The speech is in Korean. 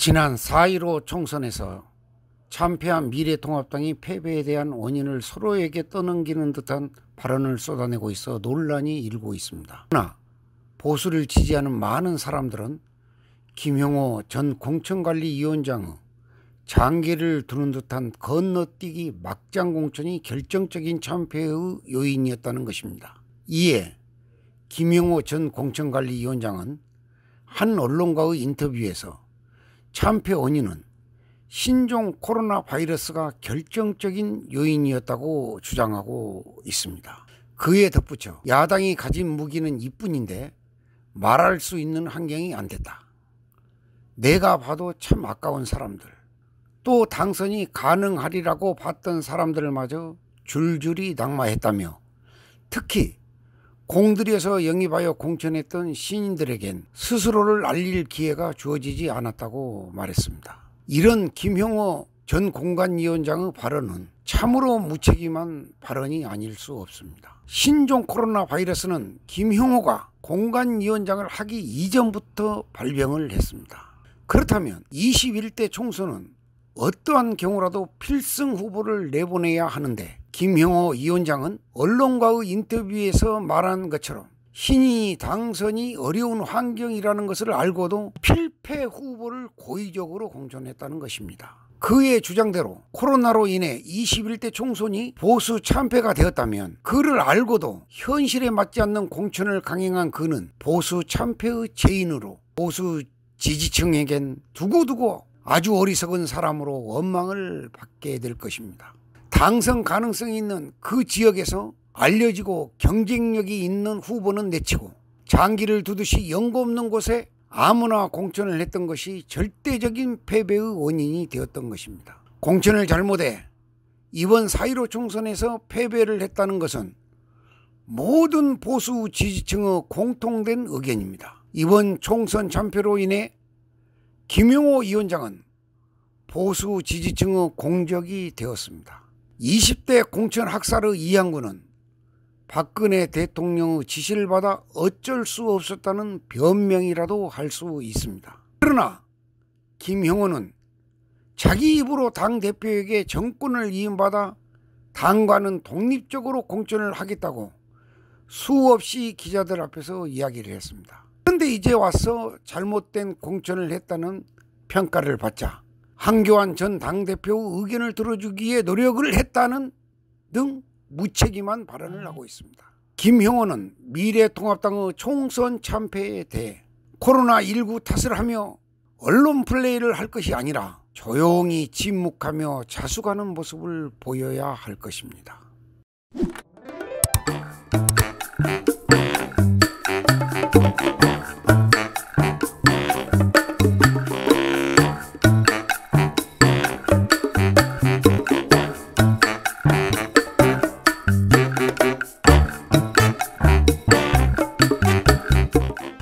지난 4.15 총선에서 참패한 미래통합당이 패배에 대한 원인을 서로에게 떠넘기는 듯한 발언을 쏟아내고 있어 논란이 일고 있습니다. 그러나 보수를 지지하는 많은 사람들은 김용호 전 공천관리위원장의 장기를 두는 듯한 건너뛰기 막장 공천이 결정적인 참패의 요인이었다는 것입니다. 이에 김용호 전 공천관리위원장은 한 언론과의 인터뷰에서 참패 원인은 신종 코로나 바이러스가 결정적인 요인이었다고 주장하고 있습니다. 그에 덧붙여 야당이 가진 무기는 이뿐인데 말할 수 있는 환경이 안 됐다. 내가 봐도 참 아까운 사람들. 또 당선이 가능하리라고 봤던 사람들마저 을 줄줄이 낙마했다며 특히 공들여서 영입하여 공천했던 신인들에겐 스스로를 알릴 기회가 주어지지 않았다고 말했습니다. 이런 김형호 전 공관위원장의 발언은 참으로 무책임한 발언이 아닐 수 없습니다. 신종 코로나 바이러스는 김형호가 공관위원장을 하기 이전부터 발병을 했습니다. 그렇다면 21대 총선은 어떠한 경우라도 필승 후보를 내보내야 하는데 김형호 위원장은 언론과의 인터뷰에서 말한 것처럼 신이 당선이 어려운 환경이라는 것을 알고도 필패 후보를 고의적으로 공존했다는 것입니다. 그의 주장대로 코로나로 인해 21대 총선이 보수 참패가 되었다면 그를 알고도 현실에 맞지 않는 공천을 강행한 그는 보수 참패의 죄인으로 보수 지지층에겐 두고두고 아주 어리석은 사람으로 원망을 받게 될 것입니다. 당선 가능성이 있는 그 지역에서 알려지고 경쟁력이 있는 후보는 내치고 장기를 두듯이 연고 없는 곳에 아무나 공천을 했던 것이 절대적인 패배의 원인이 되었던 것입니다. 공천을 잘못해 이번 4.15 총선에서 패배를 했다는 것은 모든 보수 지지층의 공통된 의견입니다. 이번 총선 참패로 인해 김용호 위원장은 보수 지지층의 공적이 되었습니다. 20대 공천 학살의 이양구는 박근혜 대통령의 지시를 받아 어쩔 수 없었다는 변명이라도 할 수 있습니다. 그러나 김형호는 자기 입으로 당대표에게 정권을 이임받아 당과는 독립적으로 공천을 하겠다고 수없이 기자들 앞에서 이야기를 했습니다. 이제 와서 잘못된 공천을 했다는 평가를 받자 한교안 전 당대표 의견을 들어주기에 노력을 했다는 등 무책임한 발언을 하고 있습니다. 김형원은 미래통합당의 총선 참패에 대해 코로나19 탓을 하며 언론 플레이를 할 것이 아니라 조용히 침묵하며 자숙하는 모습을 보여야 할 것입니다.